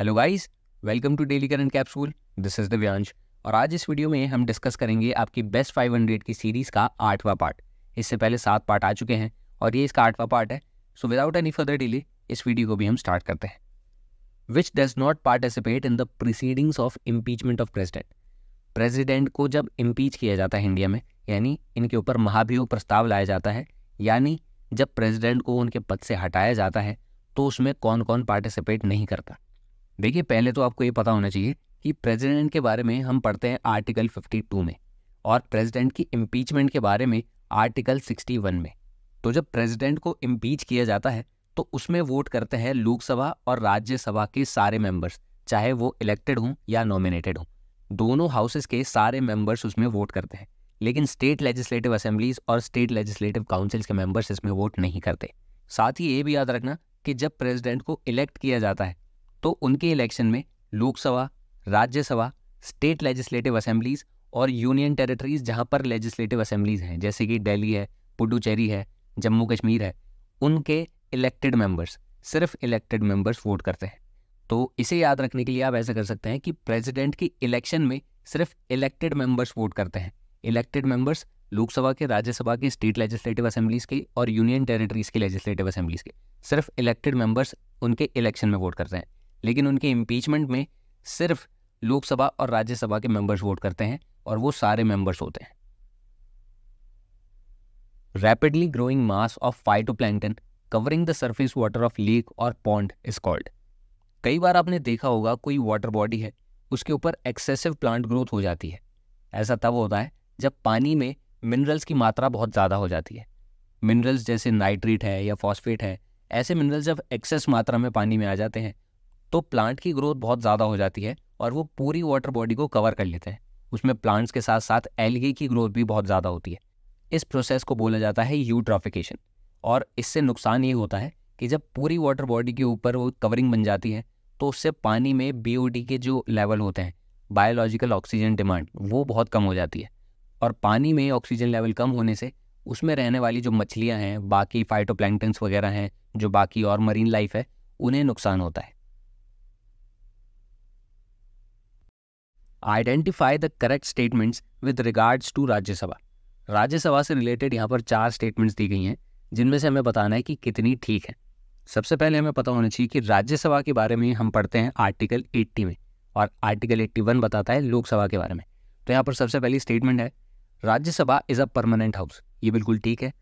hello guys welcome to daily current capsule this is Divyansh और आज इस वीडियो में हम डिस्कस करेंगे आपकी बेस्ट फाइव हंड्रेड की सीरीज़ का आठवां पार्ट इससे पहले सात पार्ट आ चुके हैं और ये इसका आठवां पार्ट है so without any further delay इस वीडियो को भी हम स्टार्ट करते हैं which does not participate in the proceedings of impeachment of president president को जब इम्पीच किया जाता है इंडिया में यानी इनके ऊपर महाभियोग प्रस्ताव लाया जाता है यानी जब प्रेसिडेंट को उनके पद से हटाया जाता है तो उसमें कौन कौन पार्टिसिपेट नहीं करता देखिए पहले तो आपको ये पता होना चाहिए कि प्रेसिडेंट के बारे में हम पढ़ते हैं आर्टिकल 52 में और प्रेसिडेंट की इम्पीचमेंट के बारे में आर्टिकल 61 में तो जब प्रेसिडेंट को इम्पीच किया जाता है तो उसमें वोट करते हैं लोकसभा और राज्यसभा के सारे मेंबर्स चाहे वो इलेक्टेड हों या नॉमिनेटेड हों दोनों हाउसेस के सारे मेंबर्स उसमें वोट करते हैं लेकिन स्टेट लेजिस्लेटिव असेंबलीज और स्टेट लेजिस्लेटिव काउंसिल्स के मेंबर्स इसमें वोट नहीं करते साथ ही ये भी याद रखना कि जब प्रेसिडेंट को इलेक्ट किया जाता है तो उनके इलेक्शन में Lok Sabha Rajya Sabha state legislative assemblies और यूनियन टेरिटरीज जहाँ पर लेजिस्लेटिव असेंबलीज हैं जैसे कि दिल्ली है पुडुचेरी है जम्मू कश्मीर है उनके इलेक्टेड मेंबर्स सिर्फ इलेक्टेड मेंबर्स वोट करते हैं तो इसे याद रखने के लिए आप ऐसा कर सकते हैं कि प्रेसिडेंट की इलेक्शन में सिर्फ इलेक्टेड मेंबर्स वोट करते हैं इलेक्टेड मेंबर्स लोकसभा के राज्यसभा के स्टेट लेजिस्लेटिव असेंबलीज के और यूनियन टेरिटरीज के लेजिस्लेटिव असेंबलीज के सिर्फ इलेक्टेड मेंबर्स उनके इलेक्शन में वोट करते हैं लेकिन उनके इम्पीचमेंट में सिर्फ लोकसभा और राज्यसभा के मेंबर्स वोट करते हैं और वो सारे मेंबर्स होते हैं rapidly growing mass of phytoplankton covering the surface water of lake और पॉन्ड इज कॉल्ड कई बार आपने देखा होगा कोई वाटर बॉडी है उसके ऊपर एक्सेसिव प्लांट ग्रोथ हो जाती है ऐसा तब होता है जब पानी में मिनरल्स की मात्रा बहुत ज़्यादा हो जाती है मिनरल्स जैसे नाइट्रेट है या फॉस्फेट है ऐसे मिनरल्स जब एक्सेस मात्रा में पानी में आ जाते हैं तो प्लांट की ग्रोथ बहुत ज़्यादा हो जाती है और वो पूरी वाटर बॉडी को कवर कर लेते हैं उसमें प्लांट्स के साथ साथ एलगी की ग्रोथ भी बहुत ज़्यादा होती है इस प्रोसेस को बोला जाता है यूट्रॉफिकेशन और इससे नुकसान ये होता है कि जब पूरी वाटर बॉडी के ऊपर वो कवरिंग बन जाती है तो उससे पानी में बी के जो लेवल होते हैं बायोलॉजिकल ऑक्सीजन डिमांड वो बहुत कम हो जाती है और पानी में ऑक्सीजन लेवल कम होने से उसमें रहने वाली जो मछलियाँ हैं बाकी फाइटोप्लैंक्टन्स वगैरह हैं जो बाकी और मरीन लाइफ है उन्हें नुकसान होता है identify the correct statements with regards to Rajya Sabha Rajya Sabha से रिलेटेड यहाँ पर चार स्टेटमेंट्स दी गई हैं जिनमें से हमें बताना है कि कितनी ठीक है सबसे पहले हमें पता होना चाहिए कि राज्यसभा के बारे में हम पढ़ते हैं आर्टिकल 80 में और आर्टिकल 81 बताता है लोकसभा के बारे में तो यहाँ पर सबसे पहली स्टेटमेंट है Rajya Sabha is a permanent house ये बिल्कुल ठीक है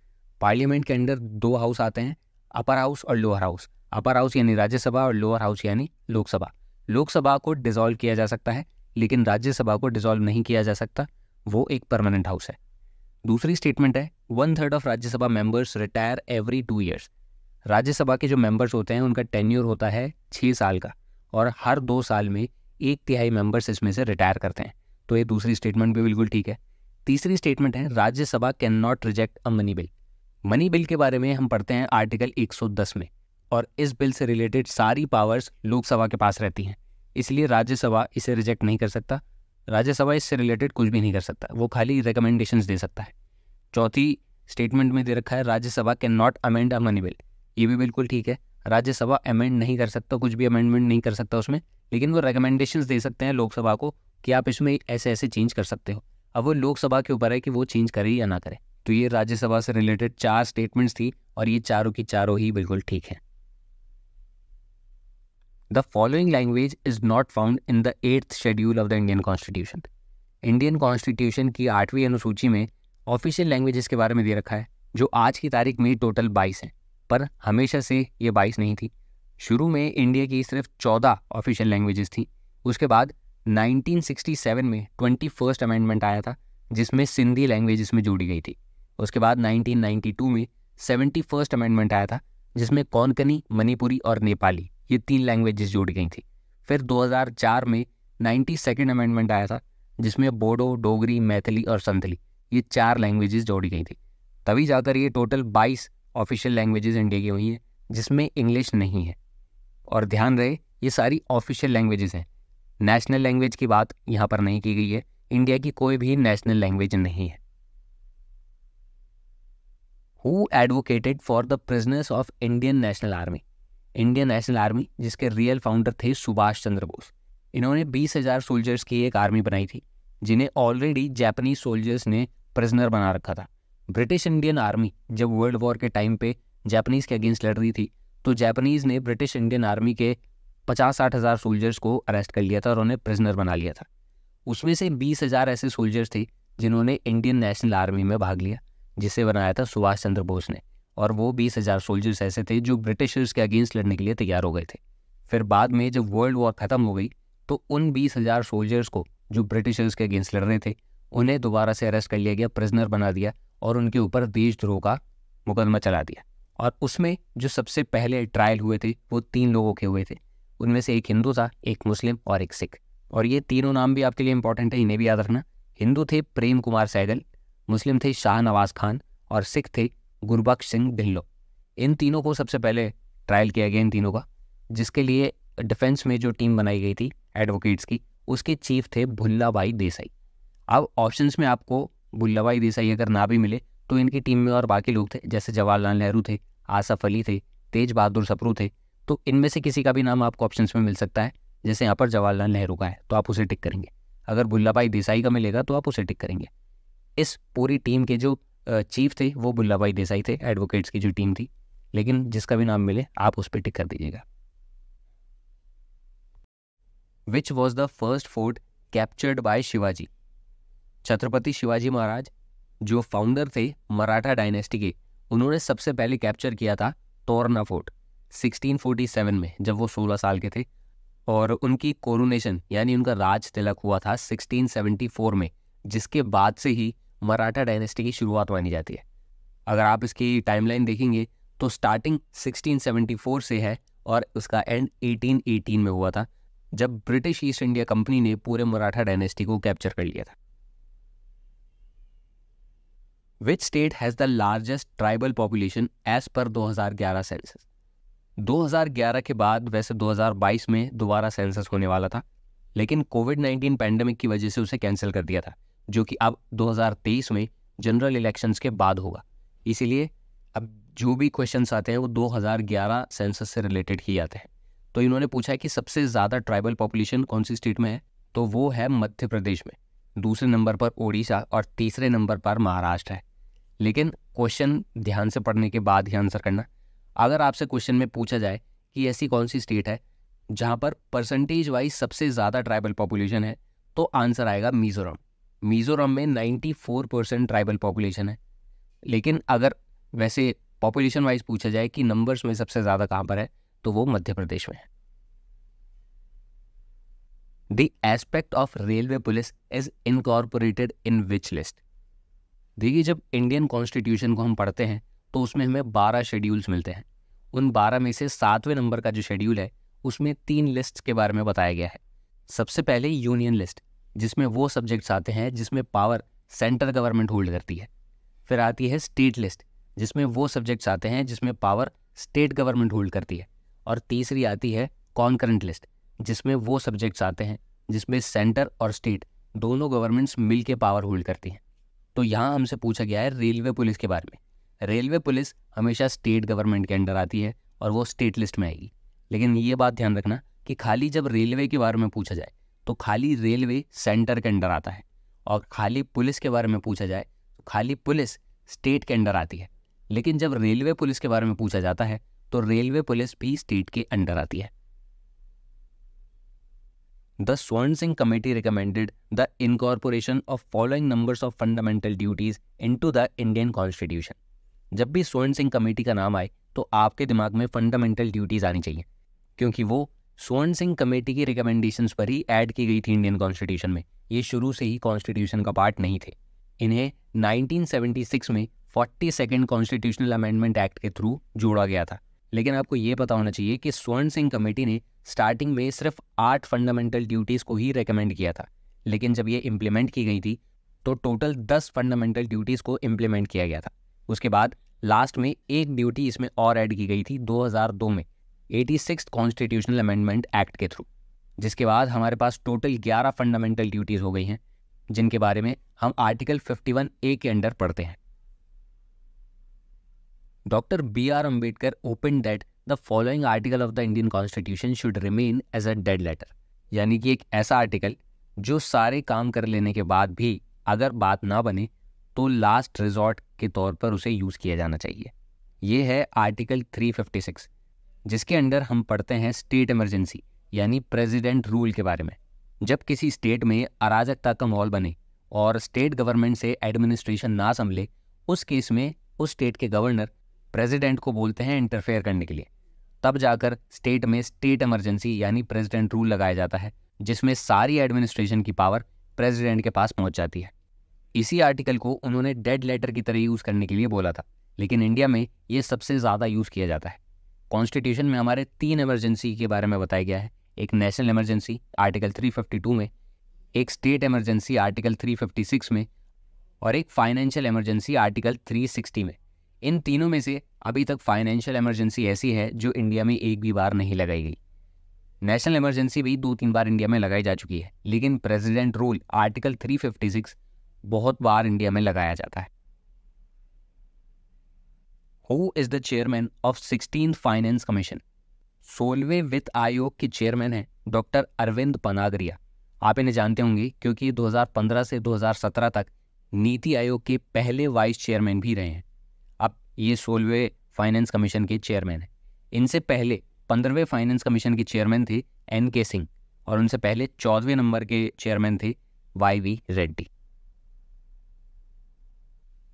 पार्लियामेंट के अंदर दो हाउस आते हैं अपर हाउस और लोअर हाउस अपर हाउस यानी राज्यसभा और लोअर हाउस यानी लोकसभा लोकसभा को डिजॉल्व किया जा सकता है लेकिन राज्यसभा को डिसॉल्व नहीं किया जा सकता वो एक परमानेंट हाउस है दूसरी स्टेटमेंट है one third of Rajya Sabha members retire every two years Rajya Sabha के जो मेंबर्स होते हैं उनका टेन्यूर होता है छः साल का और हर दो साल में एक तिहाई मेंबर्स इसमें से रिटायर करते हैं तो ये दूसरी स्टेटमेंट भी बिल्कुल ठीक है तीसरी स्टेटमेंट है Rajya Sabha can not reject a money bill money bill के बारे में हम पढ़ते हैं आर्टिकल 110 में और इस बिल से रिलेटेड सारी पावर्स लोकसभा के पास रहती हैं इसलिए राज्यसभा इसे रिजेक्ट नहीं कर सकता राज्यसभा इससे रिलेटेड कुछ भी नहीं कर सकता वो खाली रिकमेंडेशन दे सकता है चौथी स्टेटमेंट में दे रखा है Rajya Sabha can not amend a money bill ये भी बिल्कुल ठीक है राज्यसभा अमेंड नहीं कर सकता कुछ भी अमेंडमेंट नहीं कर सकता उसमें लेकिन वो रिकमेंडेशन दे सकते हैं लोकसभा को कि आप इसमें ऐसे ऐसे चेंज कर सकते हो अब वो लोकसभा के ऊपर है कि वो चेंज करे या ना करे तो ये राज्यसभा से रिलेटेड चार स्टेटमेंट्स थी और ये चारों की चारों ही बिल्कुल ठीक है the following language is not found in the eighth schedule of the Indian constitution Indian constitution की आठवीं अनुसूची में ऑफिशियल लैंग्वेजेस के बारे में दे रखा है जो आज की तारीख में टोटल बाईस हैं पर हमेशा से ये बाईस नहीं थी शुरू में इंडिया की सिर्फ चौदह ऑफिशियल लैंग्वेजेस थी उसके बाद 1967 में ट्वेंटी फर्स्ट अमेंडमेंट आया था जिसमें सिंधी लैंग्वेज इसमें जोड़ी गई थी उसके बाद 1992 में सेवेंटी फर्स्ट अमेंडमेंट आया था जिसमें कौनकनी मणिपुरी और नेपाली ये तीन लैंग्वेजेस जुड़ गई थी फिर 2004 में नाइन्टी सेकेंड अमेंडमेंट आया था जिसमें बोडो डोगरी मैथिली और संथली ये चार लैंग्वेजेस जोड़ी गई थी तभी जाकर ये टोटल 22 ऑफिशियल लैंग्वेजेस इंडिया की हुई हैं जिसमें इंग्लिश नहीं है और ध्यान रहे ये सारी ऑफिशियल लैंग्वेजेस हैं नेशनल लैंग्वेज की बात यहाँ पर नहीं की गई है इंडिया की कोई भी नेशनल लैंग्वेज नहीं है who advocated for the prisoners of Indian national army Indian national army जिसके रियल फाउंडर थे सुभाष चंद्र बोस इन्होंने बीस हज़ार सोल्जर्स की एक आर्मी बनाई थी जिन्हें ऑलरेडी जापानीज सोल्जर्स ने प्रिजनर बना रखा था ब्रिटिश इंडियन आर्मी जब वर्ल्ड वॉर के टाइम पे जापानीज़ के अगेंस्ट लड़ रही थी तो जापानीज़ ने ब्रिटिश इंडियन आर्मी के पचास साठ हज़ार सोल्जर्स को अरेस्ट कर लिया था और उन्हें प्रिजनर बना लिया था उसमें से बीस हज़ार ऐसे सोल्जर्स थे जिन्होंने इंडियन नेशनल आर्मी में भाग लिया जिसे बनाया था सुभाष चंद्र बोस ने और वो बीस हज़ार सोल्जर्स ऐसे थे जो ब्रिटिशर्स के अगेंस्ट लड़ने के लिए तैयार हो गए थे फिर बाद में जब वर्ल्ड वॉर ख़त्म हो गई तो उन बीस हज़ार सोल्जर्स को जो ब्रिटिशर्स के अगेंस्ट लड़ रहे थे उन्हें दोबारा से अरेस्ट कर लिया गया प्रिजनर बना दिया और उनके ऊपर देशद्रोह का मुकदमा चला दिया और उसमें जो सबसे पहले ट्रायल हुए थे वो तीन लोगों के हुए थे उनमें से एक हिंदू था एक मुस्लिम और एक सिख और ये तीनों नाम भी आपके लिए इंपॉर्टेंट है इन्हें भी याद रखना हिंदू थे प्रेम कुमार सैगल मुस्लिम थे शाह नवाज खान और सिख थे गुरबख्श सिंह ढिल्लो इन तीनों को सबसे पहले ट्रायल किया गया इन तीनों का जिसके लिए डिफेंस में जो टीम बनाई गई थी एडवोकेट्स की उसके चीफ थे भुल्ला भाई देसाई अब ऑप्शंस में आपको भुल्ला भाई देसाई अगर ना भी मिले तो इनकी टीम में और बाकी लोग थे जैसे जवाहरलाल नेहरू थे आसफ अली थे तेज बहादुर सप्रू थे तो इनमें से किसी का भी नाम आपको ऑप्शंस में मिल सकता है जैसे यहाँ पर जवाहरलाल नेहरू का है तो आप उसे टिक करेंगे अगर भुल्ला भाई देसाई का मिलेगा तो आप उसे टिक करेंगे इस पूरी टीम के जो चीफ थे वो बुल्ला भाई देसाई थे एडवोकेट्स की जो टीम थी लेकिन जिसका भी नाम मिले आप उस पर टिक कर दीजिएगा which was the first fort captured by Shivaji Chhatrapati Shivaji Maharaj जो फाउंडर थे मराठा डायनेस्टी के उन्होंने सबसे पहले कैप्चर किया था तोरना फोर्ट 1647 में जब वो 16 साल के थे और उनकी कोरोनेशन यानी उनका राज तिलक हुआ था 1674 में जिसके बाद से ही मराठा डायनेस्टी की शुरुआत मानी जाती है अगर आप इसकी टाइमलाइन देखेंगे तो स्टार्टिंग 1674 से है और उसका एंड 1818 में हुआ था जब ब्रिटिश ईस्ट इंडिया कंपनी ने पूरे मराठा डायनेस्टी को कैप्चर कर लिया था which state has the largest tribal population as per 2011 census 2011 के बाद वैसे 2022 में दोबारा सेंसस होने वाला था लेकिन कोविड 19 पैंडमिक की वजह से उसे कैंसिल कर दिया था जो कि अब 2023 में जनरल इलेक्शंस के बाद होगा इसीलिए अब जो भी क्वेश्चन आते हैं वो 2011 सेंसस से रिलेटेड ही आते हैं तो इन्होंने पूछा है कि सबसे ज़्यादा ट्राइबल पॉपुलेशन कौन सी स्टेट में है तो वो है मध्य प्रदेश में दूसरे नंबर पर ओडिशा और तीसरे नंबर पर महाराष्ट्र है लेकिन क्वेश्चन ध्यान से पढ़ने के बाद ही आंसर करना अगर आपसे क्वेश्चन में पूछा जाए कि ऐसी कौन सी स्टेट है जहाँ पर परसेंटेज वाइज सबसे ज़्यादा ट्राइबल पॉपुलेशन है तो आंसर आएगा मिजोरम मिज़ोरम में 94 परसेंट ट्राइबल पॉपुलेशन है लेकिन अगर वैसे पॉपुलेशन वाइज पूछा जाए कि नंबर्स में सबसे ज़्यादा कहाँ पर है तो वो मध्य प्रदेश में है the aspect of railway police is incorporated in which list देखिए जब इंडियन कॉन्स्टिट्यूशन को हम पढ़ते हैं तो उसमें हमें बारह शेड्यूल्स मिलते हैं उन बारह में से सातवें नंबर का जो शेड्यूल है उसमें तीन लिस्ट के बारे में बताया गया है सबसे पहले यूनियन लिस्ट जिसमें वो सब्जेक्ट्स आते हैं जिसमें पावर सेंट्रल गवर्नमेंट होल्ड करती है फिर आती है स्टेट लिस्ट जिसमें वो सब्जेक्ट्स आते हैं जिसमें पावर स्टेट गवर्नमेंट होल्ड करती है और तीसरी आती है कॉन्करेंट लिस्ट जिसमें वो सब्जेक्ट्स आते हैं जिसमें सेंटर और स्टेट दोनों गवर्नमेंट्स मिल के पावर होल्ड करती हैं तो यहाँ हमसे पूछा गया है रेलवे पुलिस के बारे में रेलवे पुलिस हमेशा स्टेट गवर्नमेंट के अंडर आती है और वो स्टेट लिस्ट में आएगी लेकिन ये बात ध्यान रखना कि खाली जब रेलवे के बारे में पूछा जाए तो खाली रेलवे सेंटर के अंडर आता है और खाली पुलिस के बारे में पूछा जाए तो खाली पुलिस स्टेट के अंडर आती है लेकिन जब रेलवे पुलिस के बारे में पूछा जाता है तो रेलवे पुलिस भी स्टेट के अंडर आती है the Swaran Singh committee recommended the incorporation of following numbers of fundamental duties into the Indian constitution जब भी स्वर्ण सिंह कमेटी का नाम आए तो आपके दिमाग में फंडामेंटल ड्यूटीज़ आनी चाहिए क्योंकि वो स्वर्ण सिंह कमेटी की रिकमेंडेशंस पर ही ऐड की गई थी इंडियन कॉन्स्टिट्यूशन में ये शुरू से ही कॉन्स्टिट्यूशन का पार्ट नहीं थे इन्हें 1976 में forty second constitutional amendment act के थ्रू जोड़ा गया था लेकिन आपको ये पता होना चाहिए कि स्वर्ण सिंह कमेटी ने स्टार्टिंग में सिर्फ आठ फंडामेंटल ड्यूटीज़ को ही रिकमेंड किया था लेकिन जब ये इम्प्लीमेंट की गई थी तो टोटल दस फंडामेंटल ड्यूटीज़ को इम्प्लीमेंट किया गया था उसके बाद लास्ट में एक ड्यूटी इसमें और ऐड की गई थी 2002 में eighty six constitutional amendment act के थ्रू जिसके बाद हमारे पास टोटल ग्यारह फंडामेंटल ड्यूटीज़ हो गई हैं जिनके बारे में हम आर्टिकल फिफ्टी वन ए के अंडर पढ़ते हैं doctor B R Ambedkar opined that the following article of the Indian constitution should remain as a dead letter यानी कि एक ऐसा आर्टिकल जो सारे काम कर लेने के बाद भी अगर बात ना बने तो लास्ट रिजॉर्ट के तौर पर उसे यूज़ किया जाना चाहिए ये है आर्टिकल 356 जिसके अंडर हम पढ़ते हैं स्टेट इमरजेंसी यानी प्रेसिडेंट रूल के बारे में जब किसी स्टेट में अराजकता का माहौल बने और स्टेट गवर्नमेंट से एडमिनिस्ट्रेशन ना संभले उस केस में उस स्टेट के गवर्नर प्रेसिडेंट को बोलते हैं इंटरफेयर करने के लिए तब जाकर स्टेट में स्टेट इमरजेंसी यानी प्रेसिडेंट रूल लगाया जाता है जिसमें सारी एडमिनिस्ट्रेशन की पावर प्रेसिडेंट के पास पहुंच जाती है इसी आर्टिकल को उन्होंने डेड लेटर की तरह यूज़ करने के लिए बोला था लेकिन इंडिया में ये सबसे ज़्यादा यूज़ किया जाता है कॉन्स्टिट्यूशन में हमारे तीन इमरजेंसी के बारे में बताया गया है एक नेशनल इमरजेंसी आर्टिकल 352 में एक स्टेट इमरजेंसी आर्टिकल 356 में और एक फाइनेंशियल इमरजेंसी आर्टिकल 360 में इन तीनों में से अभी तक फाइनेंशियल इमरजेंसी ऐसी है जो इंडिया में एक भी बार नहीं लगाई गई नेशनल इमरजेंसी भी दो तीन बार इंडिया में लगाई जा चुकी है लेकिन प्रेजिडेंट रूल आर्टिकल 356 बहुत बार इंडिया में लगाया जाता है who is the chairman of sixteen finance commission सोलवे वित्त आयोग के चेयरमैन हैं डॉक्टर अरविंद पनागरिया आप इन्हें जानते होंगे क्योंकि 2015 से 2017 तक नीति आयोग के पहले वाइस चेयरमैन भी रहे हैं अब ये सोलवे फाइनेंस कमीशन के चेयरमैन हैं इनसे पहले पंद्रहवें फाइनेंस कमीशन के चेयरमैन थे एन के सिंह और उनसे पहले चौदहवें नंबर के चेयरमैन थे Y V Reddy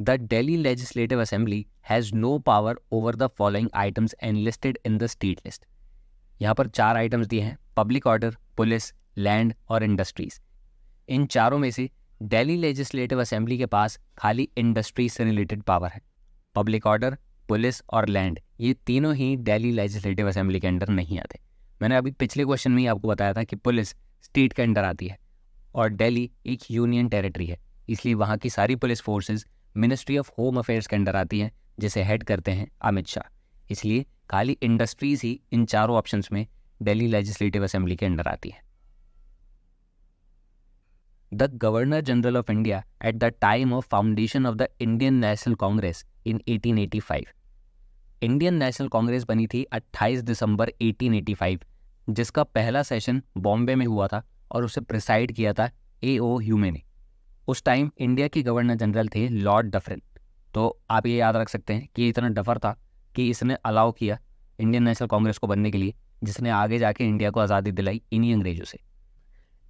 the Delhi legislative assembly has no power over the following items enlisted in the state list यहाँ पर चार आइटम्स दिए हैं पब्लिक ऑर्डर पुलिस लैंड और इंडस्ट्रीज इन चारों में से डेली लेजिस्लेटिव असेंबली के पास खाली इंडस्ट्रीज से रिलेटेड पावर है पब्लिक ऑर्डर पुलिस और लैंड ये तीनों ही डेली लेजिस्लेटिव असेंबली के अंडर नहीं आते मैंने अभी पिछले क्वेश्चन में ही आपको बताया था कि पुलिस स्टेट के अंडर आती है और दिल्ली एक यूनियन टेरिटरी है इसलिए वहाँ की सारी police forces ministry of home affairs के अंडर आती है जिसे हेड करते हैं अमित शाह इसलिए खाली इंडस्ट्रीज ही इन चारों ऑप्शंस में दिल्ली लेजिस्लेटिव असेंबली के अंडर आती है the governor general of India at the time of foundation of the Indian national congress in 1885 Indian national congress बनी थी 28 दिसंबर 1885 जिसका पहला सेशन बॉम्बे में हुआ था और उसे प्रिसाइड किया था ए ओ ह्यूमे ने उस टाइम इंडिया के गवर्नर जनरल थे लॉर्ड डफरिन तो आप ये याद रख सकते हैं कि इतना डफर था कि इसने अलाउ किया इंडियन नेशनल कांग्रेस को बनने के लिए जिसने आगे जाके इंडिया को आज़ादी दिलाई इन्हीं अंग्रेज़ों से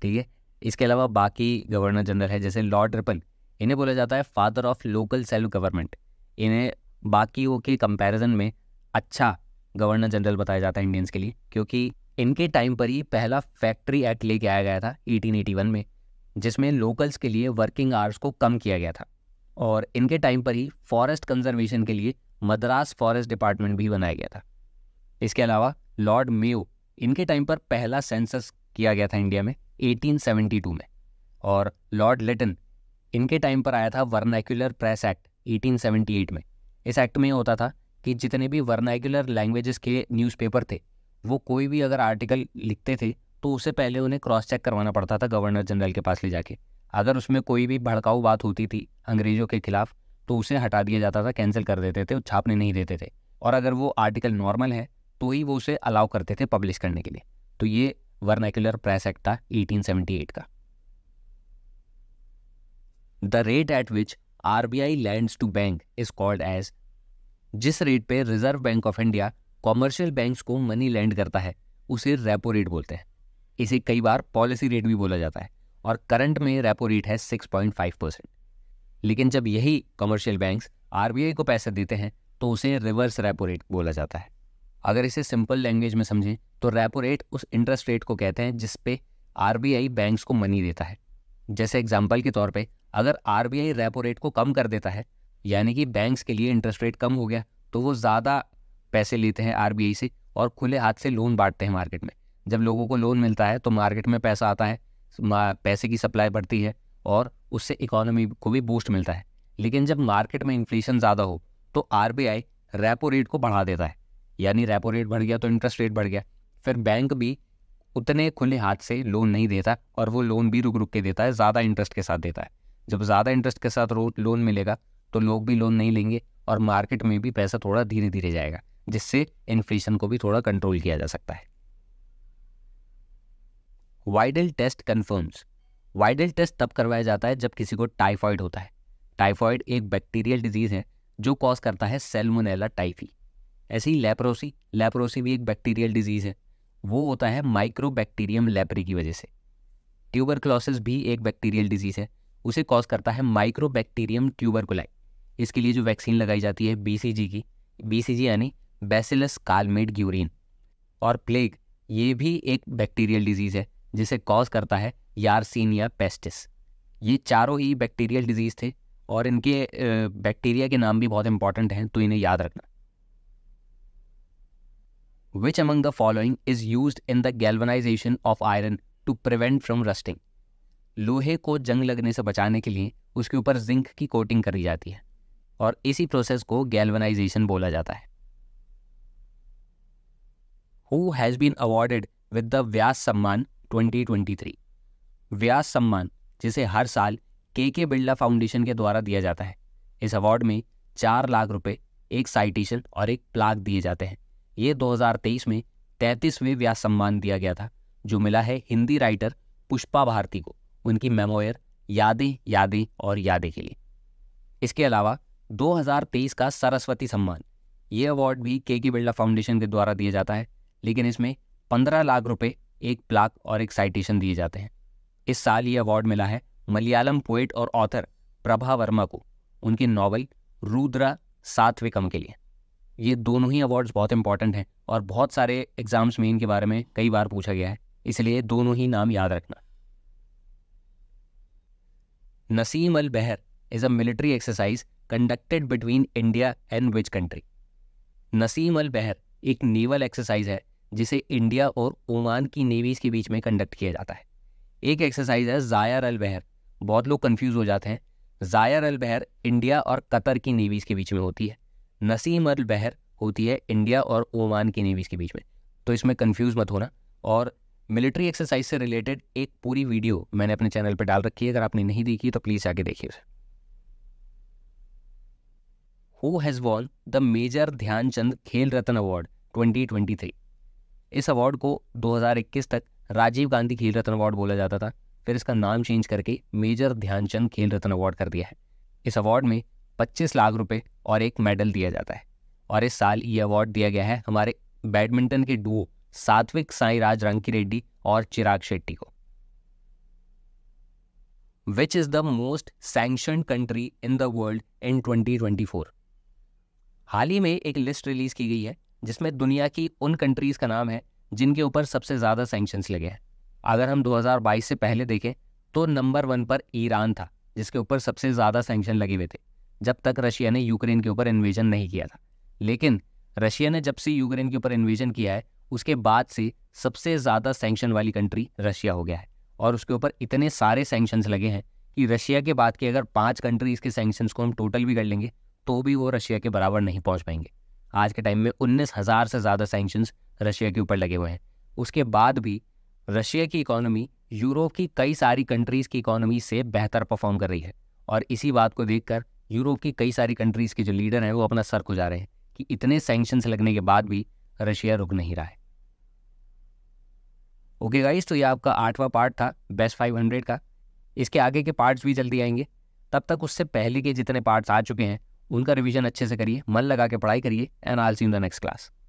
ठीक है इसके अलावा बाकी गवर्नर जनरल है जैसे लॉर्ड रिपन इन्हें बोला जाता है father of local self government इन्हें बाकियों के कंपैरिजन में अच्छा गवर्नर जनरल बताया जाता है इंडियंस के लिए क्योंकि इनके टाइम पर ही पहला फैक्ट्री एक्ट लेके आया गया था 1881 में जिसमें लोकल्स के लिए वर्किंग आवर्स को कम किया गया था और इनके टाइम पर ही फॉरेस्ट कंजर्वेशन के लिए मद्रास फॉरेस्ट डिपार्टमेंट भी बनाया गया था इसके अलावा लॉर्ड मेयो इनके टाइम पर पहला सेंसस किया गया था इंडिया में 1872 में और लॉर्ड लिटन इनके टाइम पर आया था वर्नैक्यूलर प्रेस एक्ट 1878 में इस एक्ट में होता था कि जितने भी वर्नैक्यूलर लैंग्वेजेस के न्यूज़पेपर थे वो कोई भी अगर आर्टिकल लिखते थे तो उससे पहले उन्हें क्रॉस चेक करवाना पड़ता था गवर्नर जनरल के पास ले जाके अगर उसमें कोई भी भड़काऊ बात होती थी अंग्रेज़ों के खिलाफ तो उसे हटा दिया जाता था कैंसिल कर देते थे छापने नहीं देते थे और अगर वो आर्टिकल नॉर्मल है तो ही वो उसे अलाउ करते थे पब्लिश करने के लिए तो ये वर्नैकुलर प्रेस एक्ट था 1878 का the rate at which R B I lends to bank is called as जिस रेट पे reserve bank of India commercial banks को मनी लैंड करता है उसे रेपो रेट बोलते हैं इसे कई बार पॉलिसी रेट भी बोला जाता है और करंट में रेपो रेट है सिक्स पॉइंट फाइव परसेंट लेकिन जब यही कमर्शियल बैंक्स आरबीआई को पैसे देते हैं तो उसे रिवर्स रेपो रेट बोला जाता है अगर इसे सिंपल लैंग्वेज में समझें तो रेपो रेट उस इंटरेस्ट रेट को कहते हैं जिस पे आई बैंक्स को मनी देता है जैसे एग्जाम्पल के तौर पर अगर आई रेपो रेट को कम कर देता है यानी कि बैंक्स के लिए इंटरेस्ट रेट कम हो गया तो वो ज़्यादा पैसे लेते हैं आई से और खुले हाथ से लोन बांटते हैं मार्केट में जब लोगों को लोन मिलता है तो मार्केट में पैसा आता है पैसे की सप्लाई बढ़ती है और उससे इकोनॉमी को भी बूस्ट मिलता है लेकिन जब मार्केट में इन्फ्लेशन ज़्यादा हो तो आर रेपो रेट को बढ़ा देता है यानी रेपो रेट बढ़ गया तो इंटरेस्ट रेट बढ़ गया फिर बैंक भी उतने खुले हाथ से लोन नहीं देता और वो लोन भी रुक रुक के देता है ज़्यादा इंटरेस्ट के साथ देता है जब ज़्यादा इंटरेस्ट के साथ लोन मिलेगा तो लोग भी लोन नहीं लेंगे और मार्केट में भी पैसा थोड़ा धीरे धीरे जाएगा जिससे इन्फ्लेशन को भी थोड़ा कंट्रोल किया जा सकता है Widal test confirms Widal test तब करवाया जाता है जब किसी को टाइफॉइड होता है टाइफॉइड एक बैक्टीरियल डिजीज़ है जो कॉज करता है सेलमोनेला टाइफी ऐसे ही लेप्रोसी लेप्रोसी भी एक बैक्टीरियल डिजीज़ है वो होता है माइक्रो बैक्टीरियम लेपरी की वजह से ट्यूबरक्लोसिस भी एक बैक्टीरियल डिजीज़ है उसे कॉज करता है माइक्रो बैक्टीरियम ट्यूबरकुलाई इसके लिए जो वैक्सीन लगाई जाती है बी की बी यानी बेसिलस कालमेट ग्यूरिन और प्लेग ये भी एक बैक्टीरियल डिजीज़ है जिसे कॉज करता है यारसीनिया पेस्टिस ये चारों ही बैक्टीरियल डिजीज़ थे और इनके बैक्टीरिया के नाम भी बहुत इंपॉर्टेंट हैं तो इन्हें याद रखना which among the following is use in the galvanization of iron to prevent from rusting लोहे को जंग लगने से बचाने के लिए उसके ऊपर जिंक की कोटिंग करी जाती है और इसी प्रोसेस को गैल्वनाइजेशन बोला जाता है who has been awarded with the Vyas Samman 2023 व्यास सम्मान जिसे हर साल के के बिरला फाउंडेशन के द्वारा दिया जाता है इस अवार्ड में चार लाख रुपए एक साइटेशन और एक प्लाक दिए जाते हैं ये 2023 में तैंतीसवें व्यास सम्मान दिया गया था जो मिला है हिंदी राइटर पुष्पा भारती को उनकी मेमोयर यादें यादें और यादें के लिए इसके अलावा 2023 का सरस्वती सम्मान ये अवार्ड भी के के बिरला फाउंडेशन के द्वारा दिया जाता है लेकिन इसमें पंद्रह लाख रुपए एक प्लाक और एक साइटेशन दिए जाते हैं इस साल ये अवार्ड मिला है मलयालम पोइट और ऑथर प्रभा वर्मा को उनके नावल रुद्रा सातवेकम के लिए ये दोनों ही अवार्ड्स बहुत इंपॉर्टेंट हैं और बहुत सारे एग्ज़ाम्स में इनके बारे में कई बार पूछा गया है इसलिए दोनों ही नाम याद रखना Naseem Al Bahr is a military exercise conducted between India and which country Naseem Al Bahr एक नेवल एक्सरसाइज है जिसे इंडिया और ओमान की नेवीज़ के बीच में कंडक्ट किया जाता है एक एक्सरसाइज है ज़ायर अल बहर बहुत लोग कन्फ्यूज़ हो जाते हैं ज़ायर अल बहर इंडिया और कतर की नेवीज़ के बीच में होती है नसीम अल बहर होती है इंडिया और ओमान की नेवीज़ के बीच में तो इसमें कन्फ्यूज़ मत होना और मिलिट्री एक्सरसाइज से रिलेटेड एक पूरी वीडियो मैंने अपने चैनल पर डाल रखी है अगर आपने नहीं देखी तो प्लीज़ आके देखिए उसे who has won the major Dhyan Chand Khel Ratna award 2023 इस अवार्ड को 2021 तक राजीव गांधी खेल रत्न अवार्ड बोला जाता था फिर इसका नाम चेंज करके मेजर ध्यानचंद खेल रत्न अवार्ड कर दिया है इस अवार्ड में 25 लाख रुपए और एक मेडल दिया जाता है और इस साल ये अवार्ड दिया गया है हमारे बैडमिंटन के डुओ सात्विक साई राज रंकी रेड्डी और चिराग शेट्टी को which is the most sanction country in the world in 2024 हाल ही में एक लिस्ट रिलीज की गई है जिसमें दुनिया की उन कंट्रीज़ का नाम है जिनके ऊपर सबसे ज़्यादा सेंक्शंस लगे हैं अगर हम 2022 से पहले देखें तो नंबर वन पर ईरान था जिसके ऊपर सबसे ज़्यादा सेंक्शन लगे हुए थे जब तक रशिया ने यूक्रेन के ऊपर इन्वेजन नहीं किया था लेकिन रशिया ने जब से यूक्रेन के ऊपर इन्वेजन किया है उसके बाद से सबसे ज़्यादा सेंक्शन वाली कंट्री रशिया हो गया है और उसके ऊपर इतने सारे सेंक्शंस लगे हैं कि रशिया के बाद के अगर पाँच कंट्रीज़ के सेंक्शंस को हम टोटल भी कर लेंगे तो भी वो रशिया के बराबर नहीं पहुँच पाएंगे आज के टाइम में उन्नीस हज़ार से ज़्यादा सेंक्शंस रशिया के ऊपर लगे हुए हैं उसके बाद भी रशिया की इकोनॉमी यूरोप की कई सारी कंट्रीज़ की इकोनॉमी से बेहतर परफॉर्म कर रही है और इसी बात को देखकर यूरोप की कई सारी कंट्रीज़ के जो लीडर हैं वो अपना सर खुजा रहे हैं कि इतने सेंक्शंस लगने के बाद भी रशिया रुक नहीं रहा है ओके गाइस तो ये आपका आठवां पार्ट था बेस्ट फाइव का इसके आगे के पार्ट्स भी जल्दी आएंगे तब तक उससे पहले के जितने पार्ट्स आ चुके हैं उनका रिविजन अच्छे से करिए मन लगा के पढ़ाई करिए and I see in the next class